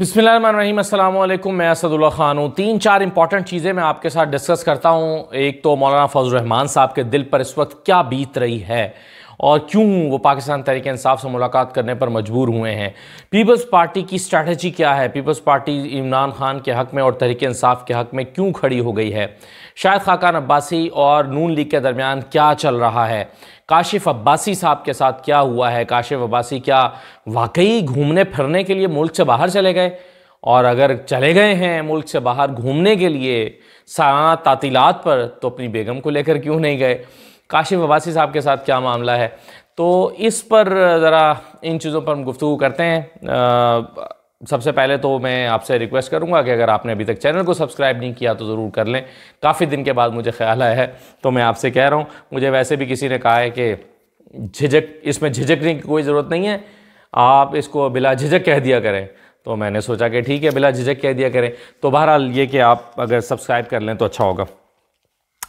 बिसमीम मैं असदुल्ला ख़ान हूँ तीन चार इंपॉर्टेंट चीज़ें मैं आपके साथ डिस्कस करता हूँ एक तो मौलाना फजल रहमान साहब के दिल पर इस वक्त क्या बीत रही है और क्यों वो पाकिस्तान तहरीक इंसाफ से मुलाकात करने पर मजबूर हुए हैं पीपल्स पार्टी की स्ट्रैटी क्या है पीपल्स पार्टी इमरान खान के हक़ में और तहरीक इंसाफ के हक़ में क्यों खड़ी हो गई है शायद खाकान अब्बासी और नून लीग के दरमियान क्या चल रहा है काशिफ अब्बासी साहब के साथ क्या हुआ है काशिफ अब्बासी क्या वाकई घूमने फिरने के लिए मुल्क से बाहर चले गए और अगर चले गए हैं मुल्क से बाहर घूमने के लिए सालाना तातीलात पर तो अपनी बेगम को लेकर क्यों नहीं गए काशिफ अब्बासी साहब के साथ क्या मामला है तो इस पर ज़रा इन चीज़ों पर हम गुफ्तु करते हैं आ, सबसे पहले तो मैं आपसे रिक्वेस्ट करूंगा कि अगर आपने अभी तक चैनल को सब्सक्राइब नहीं किया तो ज़रूर कर लें काफ़ी दिन के बाद मुझे ख्याल आया है तो मैं आपसे कह रहा हूँ मुझे वैसे भी किसी ने कहा है कि झिझक इसमें झिझकने की कोई ज़रूरत नहीं है आप इसको बिला झिझक कह दिया करें तो मैंने सोचा कि ठीक है बिला झिझक कह दिया करें तो बहरहाल ये कि आप अगर सब्सक्राइब कर लें तो अच्छा होगा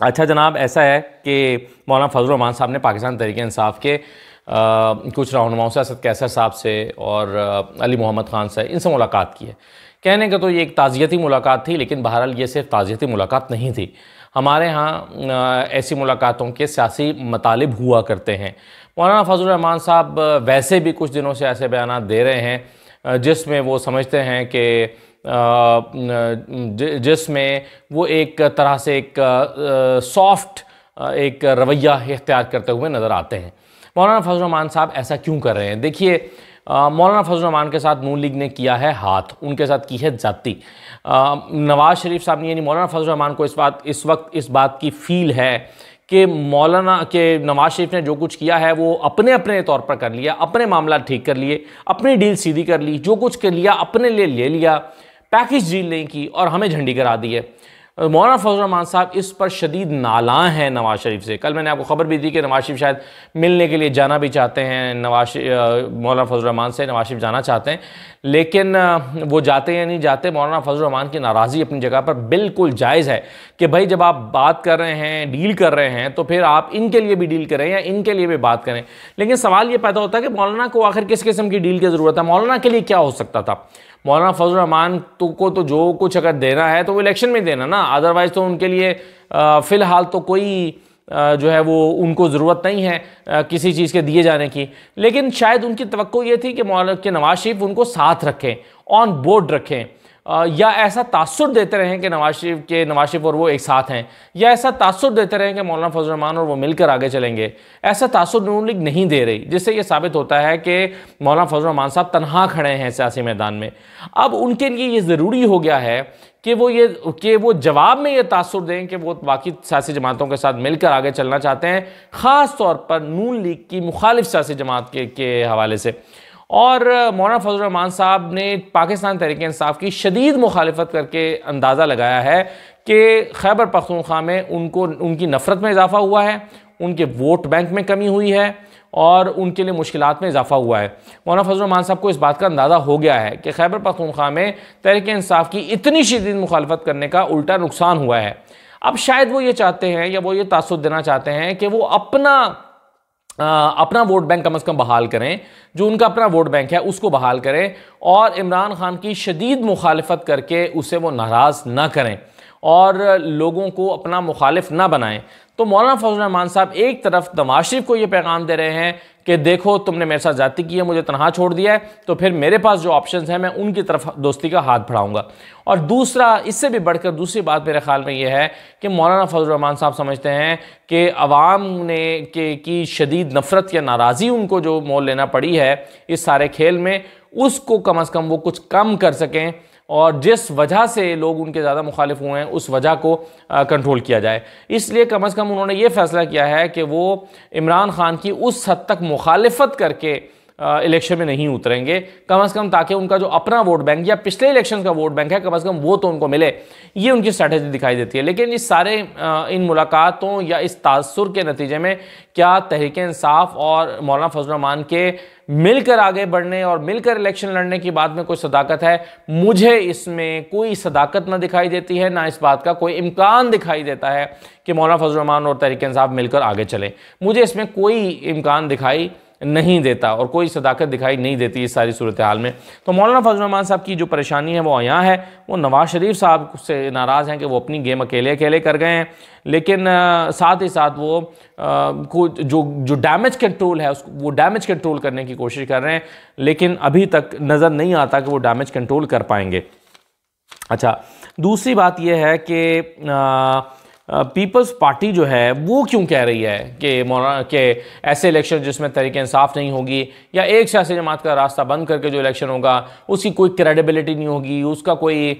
अच्छा जनाब ऐसा है कि मौलाना फजल साहब ने पाकिस्तान तरीके इंसाफ के कुछ रहनुमाओं से असद कैसर साहब से और अली मोहम्मद ख़ान से इनसे मुलाकात की है कहने का तो ये एक ताज़ियती मुलाकात थी लेकिन बहरहाल ये सिर्फ ताज़ियती मुलाकात नहीं थी हमारे यहाँ ऐसी मुलाकातों के सियासी मतालब हुआ करते हैं मौलाना फजल रहमान साहब वैसे भी कुछ दिनों से ऐसे बयान दे रहे हैं जिसमें वो समझते हैं कि जिसमें वो एक तरह से एक सॉफ्ट एक रवैया इख्तियार करते हुए नज़र आते हैं मौलाना फजल रहमान साहब ऐसा क्यों कर रहे हैं देखिए मौलाना फजल फजलरहमान के साथ नून लीग ने किया है हाथ उनके साथ की है जाति नवाज शरीफ साहब ने यानी मौलाना रहमान को इस बात इस वक्त इस बात की फील है कि मौलाना के नवाज शरीफ ने जो कुछ किया है वो अपने अपने तौर पर कर लिया अपने मामला ठीक कर लिए अपनी डील सीधी कर ली जो कुछ कर लिया अपने लिए ले लिया पैकेज डील नहीं की और हमें झंडी करा दी है मौलाना रमान साहब इस पर शदीद नाला हैं नवाज़ शरीफ से कल मैंने आपको ख़बर भी दी कि नवाज़ शरीफ शायद मिलने के लिए जाना भी चाहते हैं नवाज मौलाना रमान से नवाज शरीफ जाना चाहते हैं लेकिन वो जाते या नहीं जाते मौलाना रमान की नाराज़गी अपनी जगह पर बिल्कुल जायज़ है कि भाई जब आप बात कर रहे हैं डील कर रहे हैं तो फिर आप इनके लिए भी डील करें या इनके लिए भी बात करें लेकिन सवाल ये पैदा होता है कि मौलाना को आखिर किस किस्म की डील की ज़रूरत है मौलाना के लिए क्या हो सकता था मौलाना फजल रहमान तो को तो जो कुछ अगर देना है तो वो इलेक्शन में देना ना अदरवाइज़ तो उनके लिए फ़िलहाल तो कोई जो है वो उनको ज़रूरत नहीं है किसी चीज़ के दिए जाने की लेकिन शायद उनकी तो ये थी कि मौलाना के नवाज शरीफ उनको साथ रखें ऑन बोर्ड रखें या ऐसा तासर देते रहें कि नवाज शरीफ के नवाज शरीफ और वो एक साथ हैं या ऐसा तासर देते रहें कि मौलाना फजलरहमान और वो मिलकर आगे चलेंगे ऐसा तासर नून लीग नहीं दे रही जिससे ये साबित होता है कि मौलाना फजलरहमान साहब तनहा खड़े हैं सियासी मैदान में अब उनके लिए ये ज़रूरी हो गया है कि वो ये कि वो जवाब में ये तासर दें कि वो बाकी सियासी जमातों के साथ मिलकर आगे चलना चाहते हैं ख़ास तौर पर नून लीग की मुखालिफ सियासी जमात के, के हवाले से और मौलाना रहमान साहब ने पाकिस्तान तहरीक इंसाफ की शदीद मुखालफत करके अंदाज़ा लगाया है कि खैबर पख्तूनख्वा में उनको उनकी नफ़रत में इजाफ़ा हुआ है उनके वोट बैंक में कमी हुई है और उनके लिए मुश्किल में इजाफा हुआ है मौलाना रमान साहब को इस बात का अंदाज़ा हो गया है कि खैबर पख्तूनख्वा में तहरीक इंसाफ की इतनी शदीद मुखालफत करने का उल्टा नुकसान हुआ है अब शायद वो ये चाहते हैं या वो ये तासुद देना चाहते हैं कि वो अपना अपना वोट बैंक कम अज़ कम बहाल करें जो उनका अपना वोट बैंक है उसको बहाल करें और इमरान खान की शदीद मुखालफत करके उसे वो नाराज़ ना करें और लोगों को अपना मुखालिफ ना बनाएं तो मौलाना फजल रहमान साहब एक तरफ नवाज शरीफ को ये पैगाम दे रहे हैं कि देखो तुमने मेरे साथ जाति की है मुझे तनहा छोड़ दिया है तो फिर मेरे पास जो ऑप्शंस हैं मैं उनकी तरफ दोस्ती का हाथ बढ़ाऊंगा और दूसरा इससे भी बढ़कर दूसरी बात मेरे ख्याल में यह है कि मौलाना फजलरहमान साहब समझते हैं कि अवाम ने के की शदीद नफ़रत या नाराज़ी उनको जो मोल लेना पड़ी है इस सारे खेल में उसको कम अज़ कम वो कुछ कम कर सकें और जिस वजह से लोग उनके ज़्यादा मुखालिफ हुए हैं उस वजह को कंट्रोल किया जाए इसलिए कम अज़ कम उन्होंने ये फैसला किया है कि वो इमरान खान की उस हद तक मुखालफत करके इलेक्शन में नहीं उतरेंगे कम से कम ताकि उनका जो अपना वोट बैंक या पिछले इलेक्शन का वोट बैंक है कम से कम वो तो उनको मिले ये उनकी स्ट्रैटेजी दिखाई देती है लेकिन इस सारे इन मुलाकातों या इस तासुर के नतीजे में क्या तहरीक इंसाफ और मौलाना फजलरहमान के मिलकर आगे बढ़ने और मिलकर इलेक्शन लड़ने की बात में कोई सदाकत है मुझे इसमें कोई सदाकत ना दिखाई देती है ना इस बात का कोई इम्कान दिखाई देता है कि मौलाना रमान और तहरीक इंसाफ मिलकर आगे चलें मुझे इसमें कोई इम्कान दिखाई नहीं देता और कोई सदाकत दिखाई नहीं देती इस सारी सूरत हाल में तो मौलाना रहमान साहब की जो परेशानी है वो यहाँ है वो नवाज शरीफ साहब से नाराज़ हैं कि वो अपनी गेम अकेले अकेले कर गए हैं लेकिन आ, साथ ही साथ वो आ, को जो जो डैमेज कंट्रोल है उसको वो डैमेज कंट्रोल करने की कोशिश कर रहे हैं लेकिन अभी तक नज़र नहीं आता कि वो डैमेज कंट्रोल कर पाएंगे अच्छा दूसरी बात यह है कि पीपल्स पार्टी जो है वो क्यों कह रही है कि मौलाना के ऐसे इलेक्शन जिसमें तरीके इंसाफ नहीं होगी या एक सियासी जमात का रास्ता बंद करके जो इलेक्शन होगा उसकी कोई क्रेडिबिलिटी नहीं होगी उसका कोई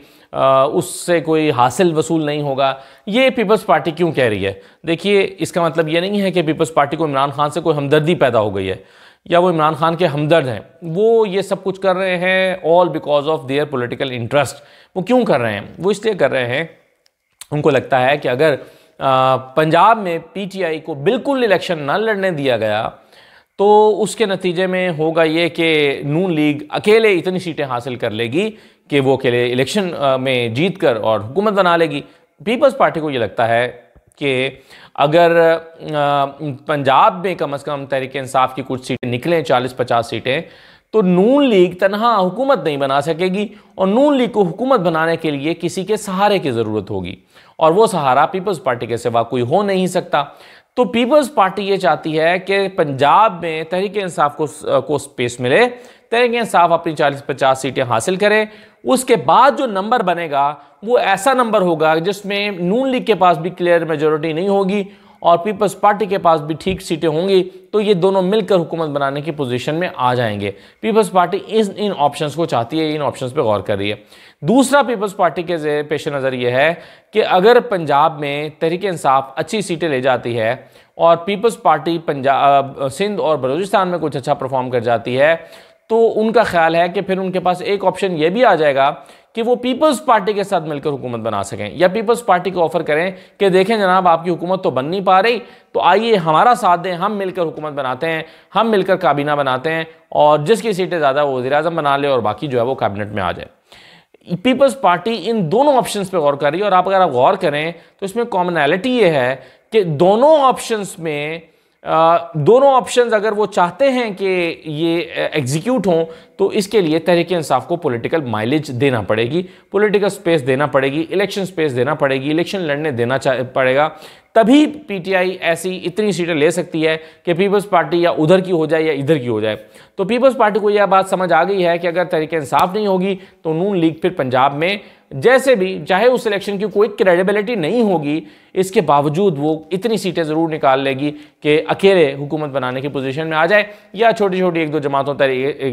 उससे कोई हासिल वसूल नहीं होगा ये पीपल्स पार्टी क्यों कह रही है देखिए इसका मतलब ये नहीं है कि पीपल्स पार्टी को इमरान खान से कोई हमदर्दी पैदा हो गई है या वो इमरान खान के हमदर्द हैं वो ये सब कुछ कर रहे हैं all because of their political interest वो क्यों कर रहे हैं वो इसलिए कर रहे हैं उनको लगता है कि अगर पंजाब में पीटीआई को बिल्कुल इलेक्शन ना लड़ने दिया गया तो उसके नतीजे में होगा ये कि नून लीग अकेले इतनी सीटें हासिल कर लेगी कि वो अकेले इलेक्शन में जीत कर और हुकूमत बना लेगी पीपल्स पार्टी को ये लगता है कि अगर पंजाब में कम अज़ कम तहरीक इंसाफ की कुछ सीटें निकलें चालीस पचास सीटें तो नून लीग तनहा हुकूमत नहीं बना सकेगी और नून लीग को हुकूमत बनाने के लिए किसी के सहारे की ज़रूरत होगी और वो सहारा पीपल्स पार्टी के सिवा कोई हो नहीं सकता तो पीपल्स पार्टी ये चाहती है कि पंजाब में तहरीक इंसाफ को को स्पेस मिले तहरीक इंसाफ अपनी 40-50 सीटें हासिल करे उसके बाद जो नंबर बनेगा वो ऐसा नंबर होगा जिसमें नून लीग के पास भी क्लियर मेजोरिटी नहीं होगी और पीपल्स पार्टी के पास भी ठीक सीटें होंगी तो ये दोनों मिलकर हुकूमत बनाने की पोजीशन में आ जाएंगे पीपल्स पार्टी इस इन ऑप्शंस को चाहती है इन ऑप्शंस पे गौर कर रही है दूसरा पीपल्स पार्टी के पेश नज़र ये है कि अगर पंजाब में तहरीक इंसाफ अच्छी सीटें ले जाती है और पीपल्स पार्टी पंजाब सिंध और बलूचिस्तान में कुछ अच्छा परफॉर्म कर जाती है तो उनका ख्याल है कि फिर उनके पास एक ऑप्शन ये भी आ जाएगा कि वो पीपल्स पार्टी के साथ मिलकर हुकूमत बना सकें या पीपल्स पार्टी को ऑफर करें कि देखें जनाब आपकी हुकूमत तो बन नहीं पा रही तो आइए हमारा साथ दें हम मिलकर हुकूमत बनाते हैं हम मिलकर काबीना बनाते हैं और जिसकी सीटें ज़्यादा वो वजी अजम बना ले और बाकी जो है वो कैबिनेट में आ जाए पीपल्स पार्टी इन दोनों ऑप्शन पर गौर कर रही है और आप अगर आप गौर करें तो इसमें कॉमनैलिटी ये है कि दोनों ऑप्शन में दोनों ऑप्शन अगर वो चाहते हैं कि ये एग्जीक्यूट हों तो इसके लिए तहरीक इंसाफ को पॉलिटिकल माइलेज देना पड़ेगी पॉलिटिकल स्पेस देना पड़ेगी इलेक्शन स्पेस देना पड़ेगी इलेक्शन लड़ने देना पड़ेगा तभी पीटीआई ऐसी इतनी सीटें ले सकती है कि पीपल्स पार्टी या उधर की हो जाए या इधर की हो जाए तो पीपल्स पार्टी को यह बात समझ आ गई है कि अगर तहरीक इंसाफ नहीं होगी तो नून लीग फिर पंजाब में जैसे भी चाहे उस इलेक्शन की कोई क्रेडिबिलिटी नहीं होगी इसके बावजूद वो इतनी सीटें ज़रूर निकाल लेगी कि अकेले हुकूमत बनाने की पोजीशन में आ जाए या छोटी छोटी एक दो जमातों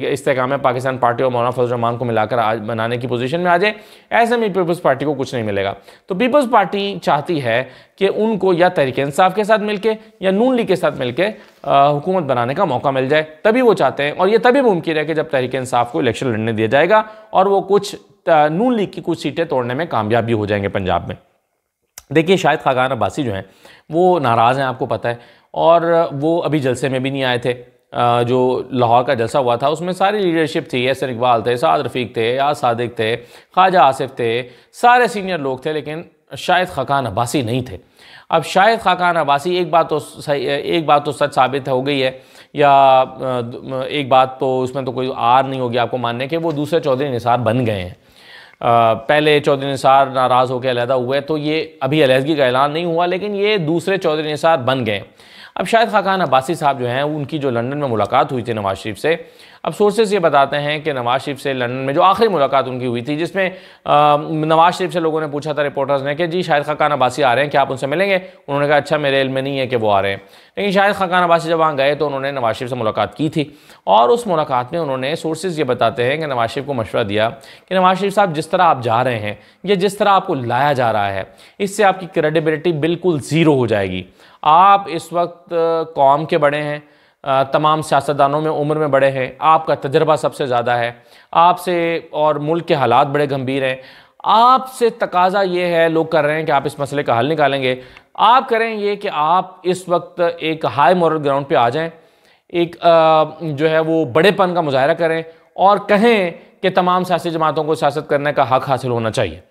इस्तेकाम है पाकिस्तान पार्टी और मौलाना फजलरहमान को मिलाकर आज बनाने की पोजीशन में आ जाए ऐसे में पीपल्स पार्टी को कुछ नहीं मिलेगा तो पीपल्स पार्टी चाहती है कि उनको या तहरीक इंसाफ के साथ मिलकर या नून लीग के साथ मिलकर हुकूमत बनाने का मौका मिल जाए तभी वो चाहते हैं और ये तभी मुमकिन है कि जब तहरीक इंसाफ को इलेक्शन लड़ने दिया जाएगा और वो कुछ नून लीग की कुछ सीटें तोड़ने में कामयाब भी हो जाएंगे पंजाब में देखिए शायद खागान अब्बासी जो हैं वो नाराज़ हैं आपको पता है और वो अभी जलसे में भी नहीं आए थे जो लाहौर का जलसा हुआ था उसमें सारी लीडरशिप थी एसन इकबाल थे साद रफ़ीक थे याद सादिक थे ख्वाजा आसिफ थे सारे सीनियर लोग थे लेकिन शायद खाकान अब्बासी नहीं थे अब शायद खाकान अब्बासी एक बात तो सही एक बात तो सच साबित हो गई है या एक बात तो उसमें तो कोई आर नहीं होगी आपको मानने के वो दूसरे चौधरी निसार बन गए हैं पहले चौधरी निसार नाराज़ होकर अलहदा हुए तो ये अभी अलहदगी का ऐलान नहीं हुआ लेकिन ये दूसरे चौधरी निसार बन गए अब शायद खाकान अब्बासी साहब जो हैं उनकी जो लंदन में मुलाकात हुई थी नवाज शरीफ से अब सोर्सेज ये बताते हैं कि नवाज शरीफ से लंदन में जो आखिरी मुलाकात उनकी हुई थी जिसमें नवाज शरीफ से लोगों ने पूछा था रिपोर्टर्स ने कि जी शायद खाकान अबासी आ रहे हैं क्या आप उनसे मिलेंगे उन्होंने कहा अच्छा मेरे इल में नहीं है कि वो आ रहे हैं लेकिन शायद खाकान अबासी जब वहाँ गए तो उन्होंने नवाज शरीफ से मुलाकात की थी और उस मुलाकात में उन्होंने सोर्सेज ये बताते हैं कि नवाज शरीफ को मशवरा दिया कि नवाज शरीफ साहब जिस तरह आप जा रहे हैं या जिस तरह आपको लाया जा रहा है इससे आपकी क्रेडिबिलिटी बिल्कुल ज़ीरो हो जाएगी आप इस वक्त कौम के बड़े हैं तमाम सियासतदानों में उम्र में बड़े हैं आपका तजर्बा सबसे ज़्यादा है आपसे और मुल्क के हालात बड़े गंभीर हैं आपसे तकाजा ये है लोग कर रहे हैं कि आप इस मसले का हल निकालेंगे आप करें ये कि आप इस वक्त एक हाई मॉरल ग्राउंड पे आ जाएं एक जो है वो बड़ेपन का मुजाहरा करें और कहें कि तमाम सियासी जमातों को सियासत करने का हक हासिल होना चाहिए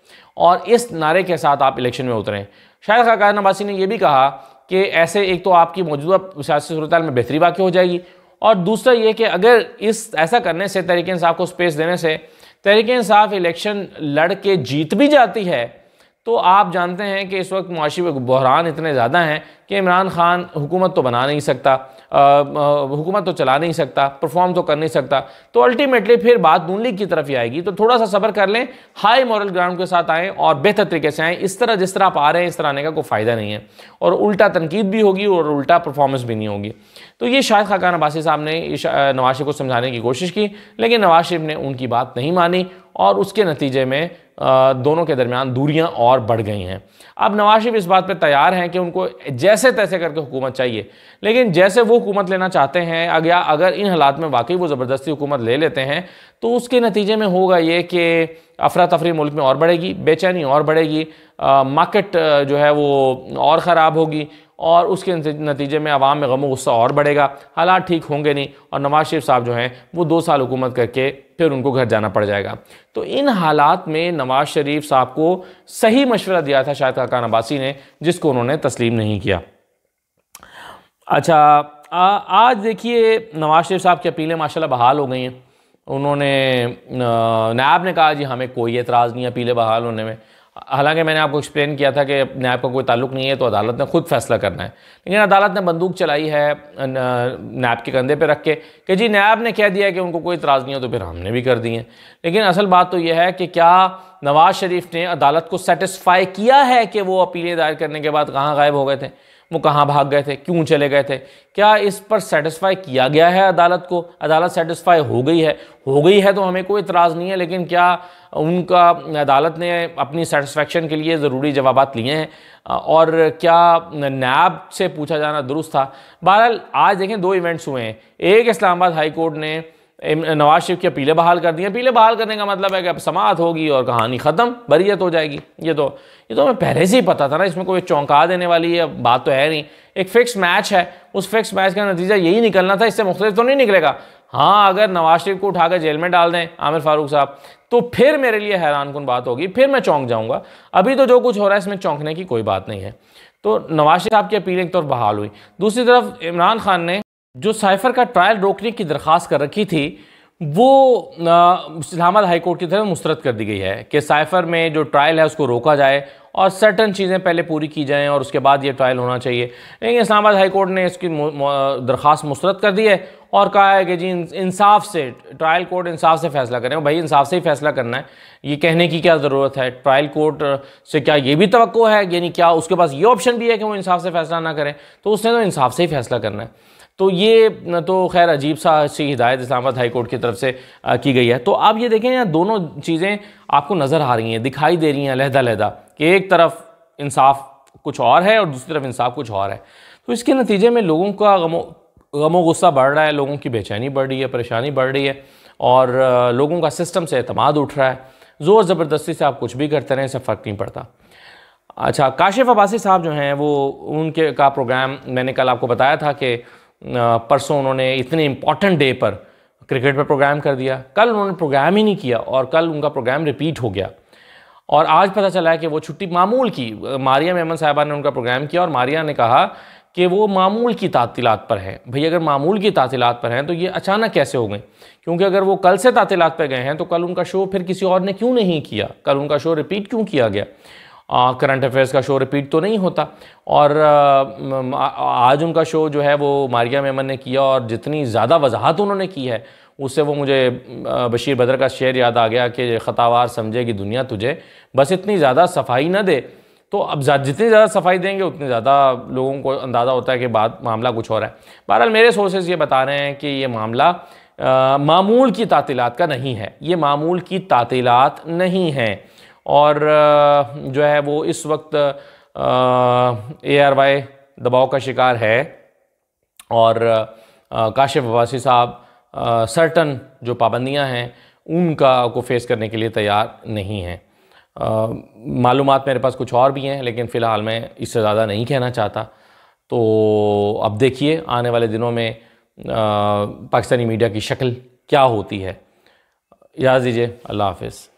और इस नारे के साथ आप इलेक्शन में उतरें शायद खाकान नबासी ने यह भी कहा कि ऐसे एक तो आपकी मौजूदा सियासी सूरत में बेहतरी वाक़ हो जाएगी और दूसरा ये कि अगर इस ऐसा करने से तहरीक इंसाफ को स्पेस देने से तहरीक इंसाफ इलेक्शन लड़ के जीत भी जाती है तो आप जानते हैं कि इस वक्त मुआशी बहरान इतने ज़्यादा हैं कि इमरान खान हुकूमत तो बना नहीं सकता हुकूमत तो चला नहीं सकता परफॉर्म तो कर नहीं सकता तो अल्टीमेटली फिर बात नून लीग की तरफ ही आएगी तो थोड़ा सा सबर कर लें हाई मॉरल ग्राउंड के साथ आएँ और बेहतर तरीके से आएँ इस तरह जिस तरह आप आ रहे हैं इस तरह आने का कोई फ़ायदा नहीं है और उल्टा तनकीद भी होगी और उल्टा परफॉर्मेंस भी नहीं होगी तो ये शायद खाकान अब्बासी साहब ने नवाज शरीफ को समझाने की कोशिश की लेकिन नवाज शरीफ ने उनकी बात नहीं मानी और उसके नतीजे में दोनों के दरमियान दूरियां और बढ़ गई हैं अब नवाज शरीफ इस बात पर तैयार हैं कि उनको जैसे तैसे करके हुकूमत चाहिए लेकिन जैसे वो हुकूमत लेना चाहते हैं अगर अगर इन हालात में वाकई वो ज़बरदस्ती हुकूमत ले लेते हैं तो उसके नतीजे में होगा ये कि अफरा तफरी मुल्क में और बढ़ेगी बेचैनी और बढ़ेगी मार्केट जो है वो और ख़राब होगी और उसके नतीजे में आवाम में गम गुस्सा और बढ़ेगा हालात ठीक होंगे नहीं और नवाज शरीफ साहब जो हैं वो दो साल हुकूमत करके फिर उनको घर जाना पड़ जाएगा तो इन हालात में नवाज शरीफ साहब को सही मशवरा दिया था शायद काकान अब्बासी ने जिसको उन्होंने तस्लीम नहीं किया अच्छा आ, आज देखिए नवाज शरीफ साहब की अपीलें माशाल्लाह बहाल हो गई हैं उन्होंने नायब ने कहा जी हमें कोई एतराज़ नहीं अपीलें बहाल होने में हालांकि मैंने आपको एक्सप्लेन किया था कि अपने का कोई ताल्लुक नहीं है तो अदालत ने खुद फैसला करना है लेकिन अदालत ने बंदूक चलाई है नैब के कंधे पे रख के कि जी नैब ने कह दिया कि उनको कोई इतराज़ नहीं हो तो फिर हमने भी कर दिए लेकिन असल बात तो यह है कि क्या नवाज़ शरीफ ने अदालत को सेटिस्फाई किया है कि वो अपीलें दायर करने के बाद कहाँ गायब हो गए थे वो कहाँ भाग गए थे क्यों चले गए थे क्या इस पर सेटिस्फाई किया गया है अदालत को अदालत सेटिस्फाई हो गई है हो गई है तो हमें कोई इतराज़ नहीं है लेकिन क्या उनका अदालत ने अपनी सेटिस्फेक्शन के लिए ज़रूरी जवाब लिए हैं और क्या नैब से पूछा जाना दुरुस्त था बहरहाल आज देखें दो इवेंट्स हुए हैं एक इस्लामाबाद हाई कोर्ट ने नवाज शरीफ की अपीलें बहाल कर दी अपीलें बहाल करने का मतलब है कि अब समात होगी और कहानी ख़त्म बरीत हो जाएगी ये तो ये तो हमें पहले से ही पता था ना इसमें कोई चौंका देने वाली है बात तो है नहीं एक फ़िक्स मैच है उस फिक्स मैच का नतीजा यही निकलना था इससे मुख्तलिफ तो नहीं निकलेगा हाँ अगर नवाज शरीफ को उठाकर जेल में डाल दें आमिर फारूक साहब तो फिर मेरे लिए हैरान कन बात होगी फिर मैं चौंक जाऊँगा अभी तो जो कुछ हो रहा है इसमें चौंकने की कोई बात नहीं है तो नवाज शरीफ साहब की अपील एक तौर बहाल हुई दूसरी तरफ इमरान खान ने जो साइफर का ट्रायल रोकने की दरख्वास्त कर रखी थी वो इस्लामाबाद हाईकोर्ट की तरफ मुस्रद कर दी गई है कि साइफर में जो ट्रायल है उसको रोका जाए और सर्टन चीज़ें पहले पूरी की जाएँ और उसके बाद ये ट्रायल होना चाहिए लेकिन इस्लामाबाद हाईकोर्ट ने इसकी दरख्वास्त मुस्तरद कर दी है और कहा है कि जी इंसाफ से ट्रायल कोर्ट इंसाफ से फैसला करें भाई इंसाफ से ही फैसला करना है ये कहने की क्या ज़रूरत है ट्रायल कोर्ट से क्या ये भी तो है यानी क्या उसके पास ये ऑप्शन भी है कि वो इंसाफ से फैसला ना करें तो उसने तो इंसाफ से ही फैसला करना है तो ये तो खैर अजीब सा सी हिदायत इस्लामाबाद हाई कोर्ट की तरफ से की गई है तो आप ये देखें यहाँ दोनों चीज़ें आपको नज़र आ रही हैं दिखाई दे रही हैं लहदा लहदा कि एक तरफ इंसाफ कुछ और है और दूसरी तरफ इंसाफ कुछ और है तो इसके नतीजे में लोगों का गमो गमो गुस्सा बढ़ रहा है लोगों की बेचैनी बढ़ रही है परेशानी बढ़ रही है और लोगों का सिस्टम से अतमाद उठ रहा है ज़ोर ज़बरदस्ती से आप कुछ भी करते रहें इससे फ़र्क नहीं पड़ता अच्छा काशिफ अब्बासी साहब जो हैं वो उनके का प्रोग्राम मैंने कल आपको बताया था कि परसों उन्होंने इतने इम्पॉर्टेंट डे पर क्रिकेट पर प्रोग्राम कर दिया कल उन्होंने प्रोग्राम ही नहीं किया और कल उनका प्रोग्राम रिपीट हो गया और आज पता चला है कि वो छुट्टी मामूल की मारिया मेमन साहबा ने उनका प्रोग्राम किया और मारिया ने कहा कि वो मामूल की तातीलत पर हैं भाई अगर मामूल की तातीलत पर हैं तो ये अचानक कैसे हो गए क्योंकि अगर वो कल से तातीलत पर गए हैं तो कल उनका शो फिर किसी और ने क्यों नहीं किया कल उनका शो रिपीट क्यों किया गया करंट अफेयर्स का शो रिपीट तो नहीं होता और आज उनका शो जो है वो मारिया मेमन ने किया और जितनी ज़्यादा वजाहत उन्होंने की है उससे वो मुझे बशीर बदर का शेर याद आ गया कि ख़तावार समझेगी दुनिया तुझे बस इतनी ज़्यादा सफाई ना दे तो अब जितनी ज़्यादा सफाई देंगे उतने ज़्यादा लोगों को अंदाज़ा होता है कि बात मामला कुछ और है बहरहाल मेरे सोर्सेज ये बता रहे हैं कि ये मामला आ, मामूल की तातीलत का नहीं है ये मामूल की तातीलत नहीं है और जो है वो इस वक्त ए आर वाई दबाव का शिकार है और काशिफ अबासी साहब सर्टन जो पाबंदियां हैं उनका को फेस करने के लिए तैयार नहीं हैं मालूम मेरे पास कुछ और भी हैं लेकिन फ़िलहाल मैं इससे ज़्यादा नहीं कहना चाहता तो अब देखिए आने वाले दिनों में पाकिस्तानी मीडिया की शक्ल क्या होती है याद दीजिए अल्लाह हाफिज़